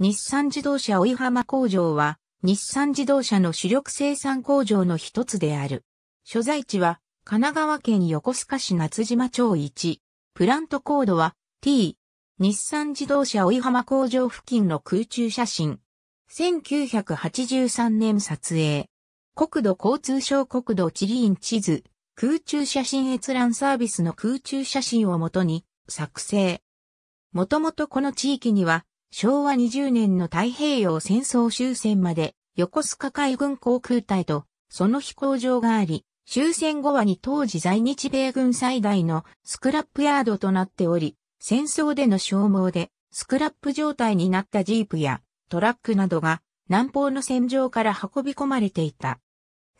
日産自動車追浜工場は、日産自動車の主力生産工場の一つである。所在地は、神奈川県横須賀市夏島町1。プラントコードは T。日産自動車追浜工場付近の空中写真。1983年撮影。国土交通省国土地理院地図。空中写真閲覧サービスの空中写真をもとに作成。もともとこの地域には昭和20年の太平洋戦争終戦まで横須賀海軍航空隊とその飛行場があり、終戦後はに当時在日米軍最大のスクラップヤードとなっており、戦争での消耗でスクラップ状態になったジープやトラックなどが南方の戦場から運び込まれていた。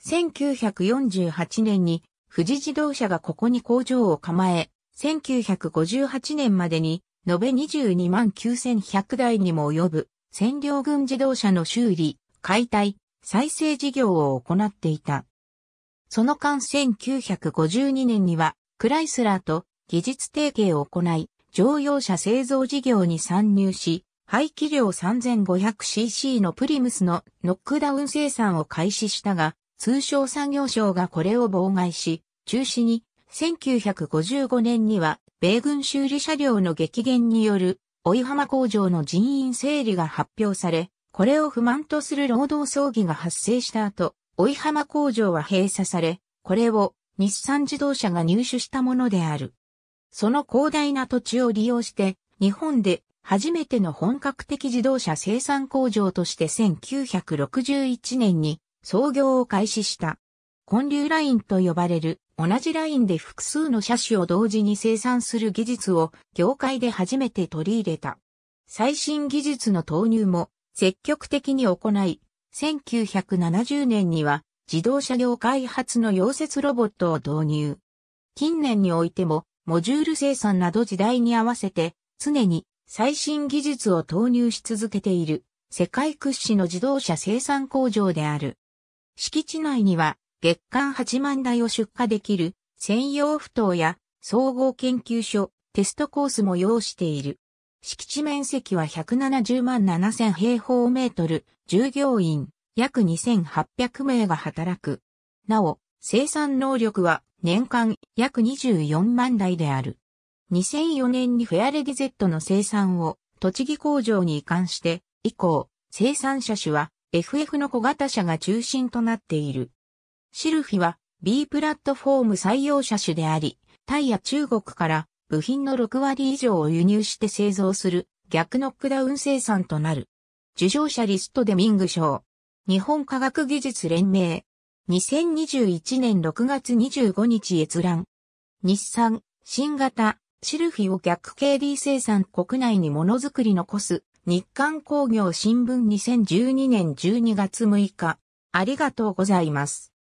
1948年に富士自動車がここに工場を構え、1958年までに延べ22万9100台にも及ぶ占領軍自動車の修理、解体、再生事業を行っていた。その間1952年には、クライスラーと技術提携を行い、乗用車製造事業に参入し、排気量 3500cc のプリムスのノックダウン生産を開始したが、通商産業省がこれを妨害し、中止に、1955年には米軍修理車両の激減による、追浜工場の人員整理が発表され、これを不満とする労働争議が発生した後、追浜工場は閉鎖され、これを日産自動車が入手したものである。その広大な土地を利用して、日本で初めての本格的自動車生産工場として1961年に創業を開始した。混流ラインと呼ばれる同じラインで複数の車種を同時に生産する技術を業界で初めて取り入れた。最新技術の投入も積極的に行い、1970年には自動車業開発の溶接ロボットを導入。近年においてもモジュール生産など時代に合わせて常に最新技術を投入し続けている世界屈指の自動車生産工場である。敷地内には月間8万台を出荷できる専用不等や総合研究所、テストコースも用している。敷地面積は170万7000平方メートル、従業員約2800名が働く。なお、生産能力は年間約24万台である。2004年にフェアレディ Z の生産を栃木工場に移管して、以降、生産車種は FF の小型車が中心となっている。シルフィは B プラットフォーム採用車種であり、タイや中国から部品の6割以上を輸入して製造する逆ノックダウン生産となる。受賞者リストでミング賞。日本科学技術連盟。2021年6月25日閲覧。日産、新型、シルフィを逆 KD 生産国内にものづくり残す。日刊工業新聞2012年12月6日。ありがとうございます。